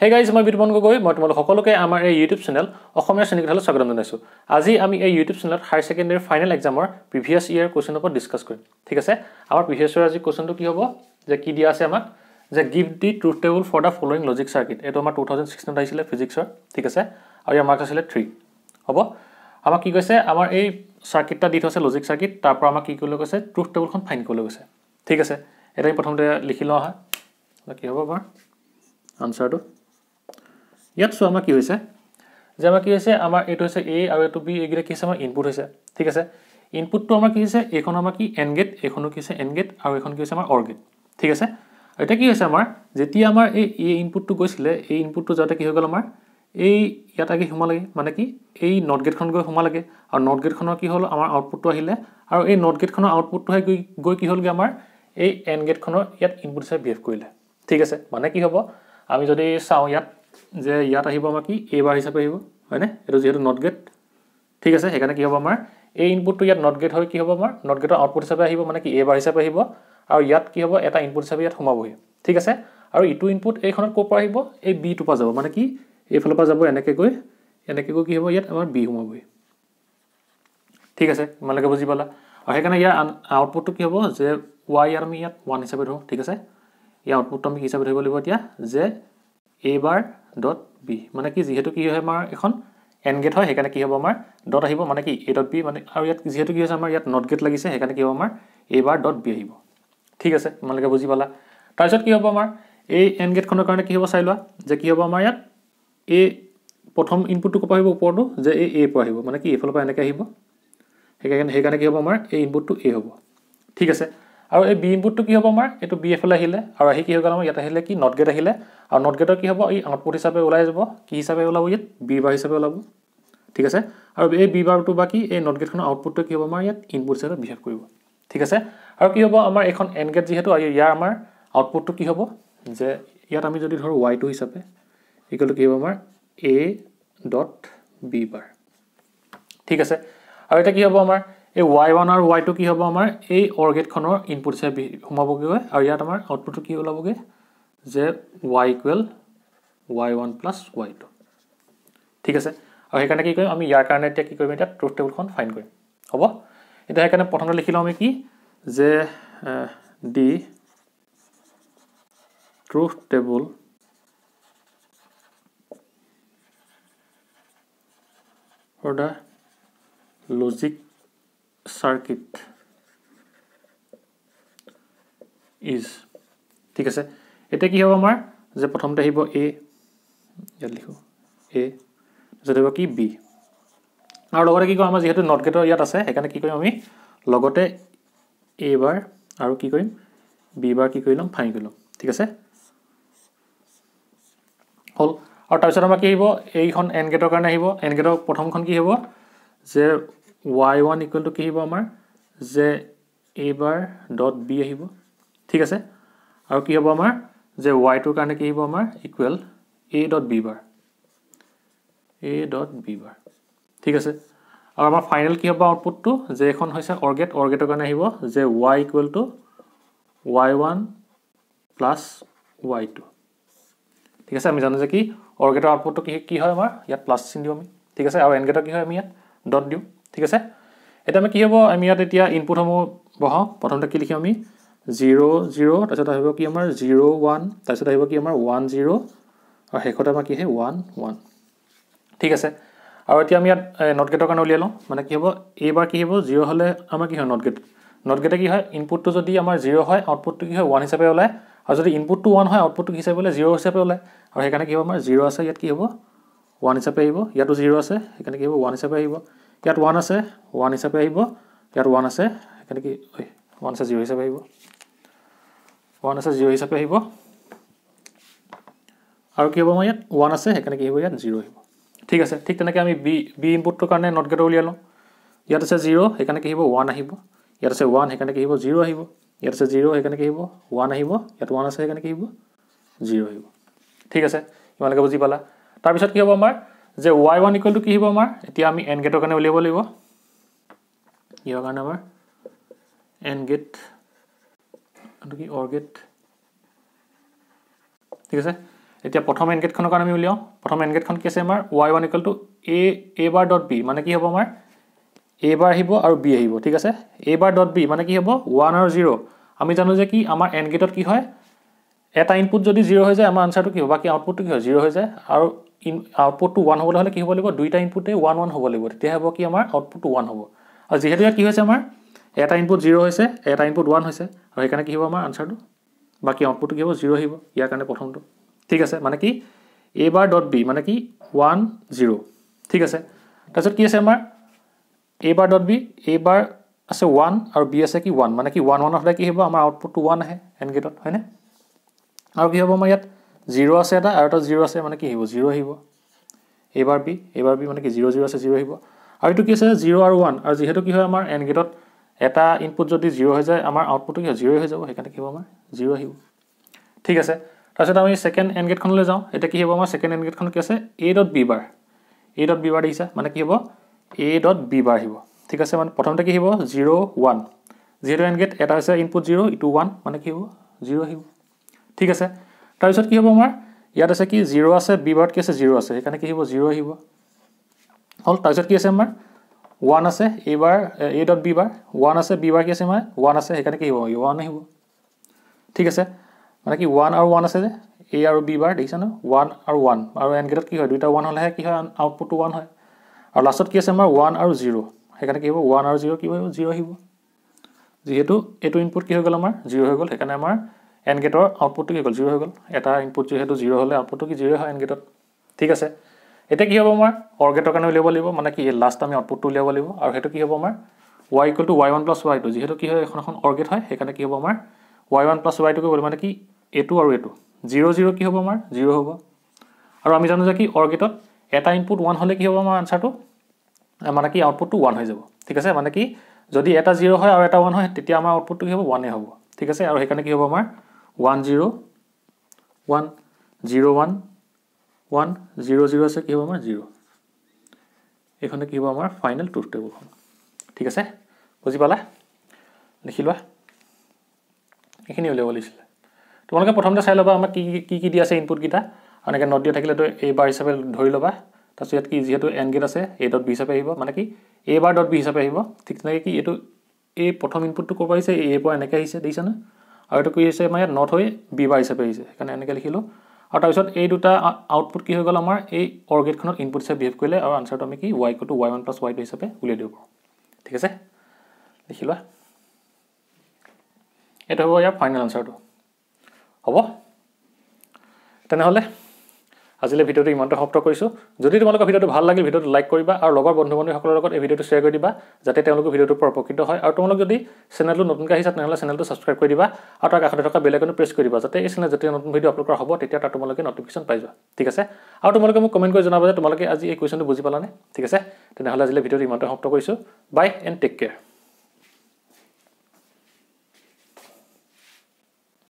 hey guys মই বিতুপন গগৈ মই তোমালোক সকলোকে আমাৰ এই ইউটিউব চেনেল অসমীয়া শ্ৰেণীকোঠালৈ স্বাগতম জনাইছোঁ আজি আমি এই ইউটিউব চেনেলত হায়াৰ ছেকেণ্ডেৰী ফাইনেল এক্সামৰ প্ৰিভিয়াছ ইয়াৰ কুৱেশ্যনৰ ওপৰত ডিছকাছ কৰিম ঠিক আছে আমাৰ প্ৰিভিয়াছ ইয়াৰ আজি কুৱেশ্যনটো কি হ'ব যে কি দিয়া আছে আমাক যে give the truth table for the following logic circuit এইটো আমাৰ টু থাউজেণ্ড ছিক্সটিনত আহিছিলে ফিজিক্সৰ ঠিক আছে আৰু ইয়াৰ মাৰ্কছ আছিলে থ্ৰী হ'ব আমাক কি কৈছে আমাৰ এই চাৰ্কিটটা দি থৈছে লজিক চাৰ্কিট তাৰ পৰা আমাক কি কৰিবলৈ কৈছে ট্ৰুথ টেবুলখন ফাইন কৰিবলৈ কৈছে ঠিক আছে এতিয়া প্ৰথমতে লিখি লওঁ আহা কি হ'ব বাৰু আনচাৰটো ইয়াত চোৱা আমাৰ কি হৈছে যে আমাৰ কি হৈছে আমাৰ এইটো হৈছে এ আৰু এইটো বি এইকেইটা কি হৈছে আমাৰ ইনপুট হৈছে ঠিক আছে ইনপুটটো আমাৰ কি হৈছে এইখন আমাৰ কি এন গেট এইখনো কি হৈছে এন গেট আৰু এইখন কি হৈছে আমাৰ অৰ গেট ঠিক আছে আৰু এতিয়া কি হৈছে আমাৰ যেতিয়া আমাৰ এই এ ইনপুটটো গৈছিলে এই ইনপুটটো যাওঁতে কি হৈ গ'ল আমাৰ এই ইয়াত আগে সোমালেগে মানে কি এই নৰ্থ গেটখন গৈ সোমালেগে আৰু নৰ্থ গেটখনৰ কি হ'ল আমাৰ আউটপুটটো আহিলে আৰু এই নৰ্থ গেটখনৰ আউটপুটটো হৈ গৈ গৈ কি হ'লগৈ আমাৰ এই এন গেটখনৰ ইয়াত ইনপুট হিচাপে বিহেভ কৰিলে ঠিক আছে মানে কি হ'ব আমি যদি চাওঁ ইয়াত যে ইয়াত আহিব আমাৰ কি এ বাৰ হিচাপে আহিব হয়নে এইটো যিহেতু নট গেট ঠিক আছে সেইকাৰণে কি হ'ব আমাৰ এই ইনপুটটো ইয়াত নট গেট হৈ কি হ'ব আমাৰ নট গেটৰ আউটপুট হিচাপে আহিব মানে কি এ বাৰ হিচাপে আহিব আৰু ইয়াত কি হ'ব এটা ইনপুট হিচাপে ইয়াত সোমাবহি ঠিক আছে আৰু ইটো ইনপুট এইখনত ক'ৰ পৰা আহিব এই বিটোৰ পৰা যাব মানে কি এইফালৰ পৰা যাব এনেকৈ গৈ এনেকৈ গৈ কি হ'ব ইয়াত আমাৰ বি সোমাবহি ঠিক আছে ইমানলৈকে বুজি পালা আৰু সেইকাৰণে ইয়াৰ আউটপুটটো কি হ'ব যে ৱাই আৰু আমি ইয়াত ওৱান হিচাপে ধৰোঁ ঠিক আছে ইয়াৰ আউটপুটটো আমি কি হিচাপে ধৰিব লাগিব এতিয়া যে এইবাৰ ডট বি মানে কি যিহেতু কি হয় আমাৰ এখন এন গেট হয় সেইকাৰণে কি হ'ব আমাৰ ডট আহিব মানে কি এ ডট বি মানে আৰু ইয়াত যিহেতু কি হৈছে আমাৰ ইয়াত নট গেট লাগিছে সেইকাৰণে কি হ'ব আমাৰ এইবাৰ ডট বি আহিব ঠিক আছে তোমালোকে বুজি পালা তাৰপিছত কি হ'ব আমাৰ এই এন গেটখনৰ কাৰণে কি হ'ব চাই লোৱা যে কি হ'ব আমাৰ ইয়াত এই প্ৰথম ইনপুটটো ক'ৰ পৰা আহিব ওপৰতো যে এই এ পৰা আহিব মানে কি এইফালৰ পৰা এনেকৈ আহিব সেইকাৰণে সেইকাৰণে কি হ'ব আমাৰ এই ইনপুটটো এ হ'ব ঠিক আছে আৰু এই বি ইনপুটটো কি হ'ব আমাৰ এইটো বি এফলৈ আহিলে আৰু আহি কি হৈ গ'ল আমাৰ ইয়াত আহিলে কি নট গেট আহিলে আৰু নট গেটৰ কি হ'ব এই আউটপুট হিচাপে ওলাই যাব কি হিচাপে ওলাব ইয়াত বি বাৰ হিচাপে ওলাব ঠিক আছে আৰু এই বি বাৰটো বা কি এই নট গেটখনৰ আউটপুটটো কি হ'ব আমাৰ ইয়াত ইনপুট হিচাপে বিহেভ কৰিব ঠিক আছে আৰু কি হ'ব আমাৰ এইখন এন গেট যিহেতু ইয়াৰ আমাৰ আউটপুটটো কি হ'ব যে ইয়াত আমি যদি ধৰোঁ ৱাই টু হিচাপে এইগুলো কি হ'ব আমাৰ এ ডট বি বাৰ ঠিক আছে আৰু এতিয়া কি হ'ব আমাৰ এই ওয়াই ওয়ান আর ওয়াই টু কি হবো আমার এই অর্গেট খনের ইনপুট হিসাবে সোমাবগে হয় আর ইয়াত আমার আউটপুট কি ওলাবগে যে Y equal Y one plus Y two ঠিক আছে আর সেখানে কি করি আমি ইয়ার কারণে এটা কি করি এটা ট্রুথ টেবিল ফাইন করি হব এটা সেখানে প্রথমে লিখি লো আমি কি যে the truth table logic circuit is ঠিক আছে এতিয়া কি হ'ব আমাৰ যে প্ৰথমতে আহিব এ ইয়াত লিখোঁ এ তাৰপিছত আহিব কি বি আৰু লগতে কি কৰোঁ আমাৰ যিহেতু নট গেটৰ ইয়াত আছে সেইকাৰণে কি কৰিম আমি লগতে এবাৰ আৰু কি কৰিম বিবাৰ কি কৰি ল'ম ফাইন কৰি ল'ম ঠিক আছে হ'ল আৰু তাৰপিছত আমাৰ কি আহিব এইখন এন গেটৰ কাৰণে আহিব এন গেটৰ প্ৰথমখন কি হ'ব যে ৱাই ওৱান ইকুৱেল টু কি আহিব আমাৰ যে এইবাৰ ডট বি আহিব ঠিক আছে আৰু কি হ'ব আমাৰ যে ৱাই টুৰ কাৰণে কি আহিব আমাৰ equal A dot B bar A dot B bar ঠিক আছে আৰু আমাৰ ফাইনেল কি হ'ব আউটপুটটো যে এখন হৈছে অৰ্গেট অৰ্গেটৰ কাৰণে আহিব যে Y equal to Y one plus Y two ঠিক আছে আমি জানো যে কি অৰ্গেটৰ আউটপুটটো কি কি হয় আমাৰ ইয়াত প্লাছ চিন দিওঁ আমি ঠিক আছে আৰু এনগেটৰ কি হয় আমি ইয়াত ডট দিওঁ ঠিক আছে এতিয়া আমি কি হ'ব আমি ইয়াত এতিয়া ইনপুটসমূহ বহাওঁ প্ৰথমতে কি লিখিম আমি জিৰ' জিৰ' তাৰপিছত আহিব কি আমাৰ জিৰ' ওৱান তাৰপিছত আহিব কি আমাৰ ওৱান জিৰ' আৰু শেষত আমাৰ কি হয় ওৱান ওৱান ঠিক আছে আৰু এতিয়া আমি ইয়াত নটগেটৰ কাৰণে উলিয়াই লওঁ মানে কি হ'ব এইবাৰ কি হ'ব জিৰ' হ'লে আমাৰ কি হয় নটগেট নটগেটে কি হয় ইনপুটটো যদি আমাৰ জিৰ' হয় আউটপুটটো কি হয় ওৱান হিচাপে ওলায় আৰু যদি ইনপুটটো ওৱান হয় আউটপুটটো কি হিচাপে ওলায় জিৰ' হিচাপে ওলায় আৰু সেইকাৰণে কি হ'ব আমাৰ জিৰ' আছে ইয়াত কি হ'ব ওৱান হিচাপে আহিব ইয়াতো জিৰ' আছে সেইকাৰণে কি হ'ব ওৱান হিচাপে আহিব ইয়াত ওৱান আছে ওৱান হিচাপে আহিব ইয়াত ওৱান আছে সেইকাৰণে কি ওৱান আছে জিৰ' হিচাপে আহিব ওৱান আছে জিৰ' হিচাপে আহিব আৰু কি হ'ব আমাৰ ইয়াত ওৱান আছে সেইকাৰণে কি আহিব ইয়াত জিৰ' আহিব ঠিক আছে ঠিক তেনেকৈ আমি বি বি ইনপুটটোৰ কাৰণে নট গেটৰ উলিয়াই লওঁ ইয়াত আছে জিৰ' সেইকাৰণে কি আহিব ওৱান আহিব ইয়াত আছে ওৱান সেইকাৰণে কি আহিব জিৰ' আহিব ইয়াত আছে জিৰ' সেইকাৰণে কি আহিব ওৱান আহিব ইয়াত ওৱান আছে সেইকাৰণে কি আহিব জিৰ' আহিব ঠিক আছে ইমানলৈকে বুজি পালা তাৰপিছত কি হ'ব আমাৰ যে ওয়াই ওৱান ইকুয়াল টু কি হব আমাৰ এতিয়া আমি এন গেটৰ কাৰণে উলিয়াব লাগিব ইয়াৰ কাৰণে আমাৰ এন গেট কি অ'ৰ গেট ঠিক আছে এতিয়া প্ৰথম এন গেটখনেৰ কাৰণে আমি উলিয়াওঁ প্ৰথম এন গেটখন কি আছে আমাৰ Y one equal to A A bar dot B মানে কি হব আমাৰ এ বাৰ আহিব আৰু বি আহিব ঠিক আছে এ বাৰ ডট বি মানে কি হব ওৱান আৰু জিৰ' আমি জানো যে কি আমাৰ এন গেটত কি হয় এটা ইনপুট যদি জিৰ' হৈ যায় আমাৰ আনচাৰটো কি হ'ব বাকী আউটপুটটো কি হয় জিৰ' হৈ যায় আৰু ইন আউটপুটটো ওৱান হ'বলৈ হ'লে কি হ'ব লাগিব দুইটা ইনপুটেই ওৱান ওৱান হ'ব লাগিব তেতিয়া হ'ব কি আমাৰ আউটপুটটো ওৱান হ'ব আৰু যিহেতু ইয়াত কি হৈছে আমাৰ এটা ইনপুট জিৰ' হৈছে এটা ইনপুট ওৱান হৈছে আৰু সেইকাৰণে কি হ'ব আমাৰ আনচাৰটো বাকী আউটপুটটো কি হ'ব জিৰ' আহিব ইয়াৰ কাৰণে প্ৰথমটো ঠিক আছে মানে কি এ বাৰ ডট বি মানে কি ওৱান জিৰ' ঠিক আছে তাৰপিছত কি আছে আমাৰ এ বাৰ ডট বি এ বাৰ আছে ওৱান আৰু বি আছে কি ওৱান মানে কি ওৱান ওৱান হ'লে কি হ'ব আমাৰ আউটপুটটো ওৱান আহে এনগেটত হয়নে আৰু কি হ'ব আমাৰ ইয়াত জিৰ' আছে এটা আৰু এটা জিৰ' আছে মানে কি আহিব জিৰ' আহিব এ বাৰ বি এ বাৰ বি মানে কি জিৰ' জিৰ' আছে জিৰ' আহিব আৰু এইটো কি আছে জিৰ' আৰু ওৱান আৰু যিহেতু কি হয় আমাৰ এন গেটত এটা ইনপুট যদি জিৰ' হৈ যায় আমাৰ আউটপুটটো কি হয় জিৰ' হৈ যাব সেইকাৰণে কি হ'ব আমাৰ জিৰ' আহিব ঠিক আছে তাৰপিছত আমি ছেকেণ্ড এন গেটখনলৈ যাওঁ এতিয়া কি হ'ব আমাৰ ছেকেণ্ড এন গেটখন কি আছে A dot B bar A dot B bar দেখিছা মানে কি হ'ব এ ডট বি বাৰ আহিব ঠিক আছে মানে প্ৰথমতে কি হ'ব জিৰ' ওৱান যিহেতু এন এটা হৈছে ইনপুট জিৰ' ইটো ওৱান মানে কি হ'ব জিৰ' আহিব ঠিক আছে তাৰপিছত কি হ'ব আমাৰ ইয়াত আছে কি জিৰ' আছে বি বাৰত কি আছে জিৰ' আছে সেইকাৰণে কি হ'ব জিৰ' আহিব হ'ল তাৰপিছত কি আছে আমাৰ ওৱান আছে এইবাৰ A dot B bar one আছে বি বাৰ কি আছে আমাৰ ওৱান আছে সেইকাৰণে কি হ'ব ওৱান আহিব ঠিক আছে মানে কি ওৱান আৰু ওৱান আছে যে এ আৰু বি বাৰ দেখিছে ন ওৱান আৰু ওৱান আৰু এন গেটত কি হয় দুইটা ওৱান হ'লেহে কি হয় আউটপুটটো ওৱান হয় আৰু লাষ্টত কি আছে আমাৰ ওৱান আৰু জিৰ' সেইকাৰণে কি হ'ব ওৱান আৰু জিৰ' কি হ'ব জিৰ' আহিব যিহেতু এইটো ইনপুট কি হৈ গ'ল আমাৰ জিৰ' হৈ গ'ল সেইকাৰণে আমাৰ এন গেটৰ আউটপুটটো কি হ'ল জিৰ' হৈ গ'ল এটা ইনপুট যিহেতু জিৰ' হ'লে আউটপুটটো কি জিৰ' হয় এন গেটত ঠিক আছে এতিয়া কি হ'ব আমাৰ অৰ গেটৰ কাৰণে উলিয়াব লাগিব মানে কি লাষ্ট আমি আউটপুটটো উলিয়াব লাগিব আৰু সেইটো কি হ'ব আমাৰ Y equal to Y one plus Y two যিহেতু কি হয় এখন এখন অৰ গেট হয় সেইকাৰণে কি হ'ব আমাৰ ৱাই ওৱান প্লাছ ৱাই টুকৈ গ'ল মানে কি এইটো আৰু এইটো জিৰ' জিৰ' কি হ'ব আমাৰ জিৰ' হ'ব আৰু আমি জানো যে কি অৰ গেটত এটা ইনপুট ওৱান হ'লে কি হ'ব আমাৰ আনচাৰটো মানে কি আউটপুটটো ওৱান হৈ যাব ঠিক আছে মানে কি যদি এটা জিৰ' হয় আৰু এটা ওৱান হয় তেতিয়া আমাৰ আউটপুটটো কি হ'ব ওৱানেই হ'ব ঠিক আছে আৰু সেইকাৰণে কি হ'ব আমাৰ one zero' one zero' one one zero' zero' আছে কি হ'ব আমাৰ জিৰ' এইখনে কি হ'ব আমাৰ ফাইনেল টুথ টেবুলখন ঠিক আছে বুজি পালা লিখি লোৱা এইখিনি উলিয়াব লাগিছিলে তোমালোকে প্ৰথমতে চাই ল'বা আমাক কি কি কি কি দিয়া আছে ইনপুটকেইটা এনেকৈ নট দিয়া থাকিলেতো এই বাৰ হিচাপে ধৰি ল'বা তাৰপিছত ইয়াত কি যিহেতু এন গেট আছে এ ডট বি হিচাপে আহিব মানে কি এ বাৰ ডট বি হিচাপে আহিব ঠিক তেনেকৈ কি এইটো এই প্ৰথম ইনপুটটো ক'ৰ পৰা আহিছে এ পৰা এনেকৈ আহিছে দেখিছা আৰু এইটো কি হৈছে আমাৰ ইয়াত নট হৈ বি বাৰ হিচাপে আহিছে সেইকাৰণে এনেকৈ লিখিলোঁ আৰু তাৰপিছত এই দুটা আউটপুট কি হৈ গ'ল আমাৰ এই অৰ্গেটখনত ইনপুট হিচাপে বিহেভ কৰিলে আৰু আনচাৰটো আমি কি ৱাই কোটো Y one plus Y two হিচাপে উলিয়াই দিব পাৰোঁ ঠিক আছে লিখি লোৱা এইটো হ'ব ইয়াৰ ফাইনেল আনচাৰটো হ'ব তেনেহ'লে আজিলৈ ভিডিঅ'টো ইমানতে সমাপ্ত কৰিছোঁ যদি তোমালোকৰ ভিডিঅ'টো ভাল লাগিল ভিডিঅ'টো লাইক কৰিবা আৰু লগৰ বন্ধু বান্ধৱীসকলৰ লগত এই ভিডিঅ'টো শ্বেয়াৰ কৰি দিবা যাতে তেওঁলোকৰ ভিডিঅ'টো উপকৃত হয় আৰু তোমালোক যদি চেনেলটো নতুনকৈ আহিছা তেনেহ'লে চেনেলটো ছাবস্ক্ৰাইব কৰি দিবা আৰু তাৰ কাষতে থকা বেল আইকনো প্ৰেছ কৰি দিবা যাতে এই চেনেল যেতিয়া নতুন ভিডিঅ' আপলোড কৰা হ'ব তেতিয়া তাত তোমালোকে নটিফিকেশ্যন পাই যোৱা ঠিক আছে আৰু তোমালোকে মোক কমেণ্ট কৰি জনাবা যে তোমালোকে আজি এই কুৱেশ্যনটো বুজি পালানে ঠিক আছে তেনেহ'লে আজিলৈ ভিডিঅ'টো ইমানতে সমাপ্ত কৰিছোঁ বাই এণ্ড টেক কেয়াৰ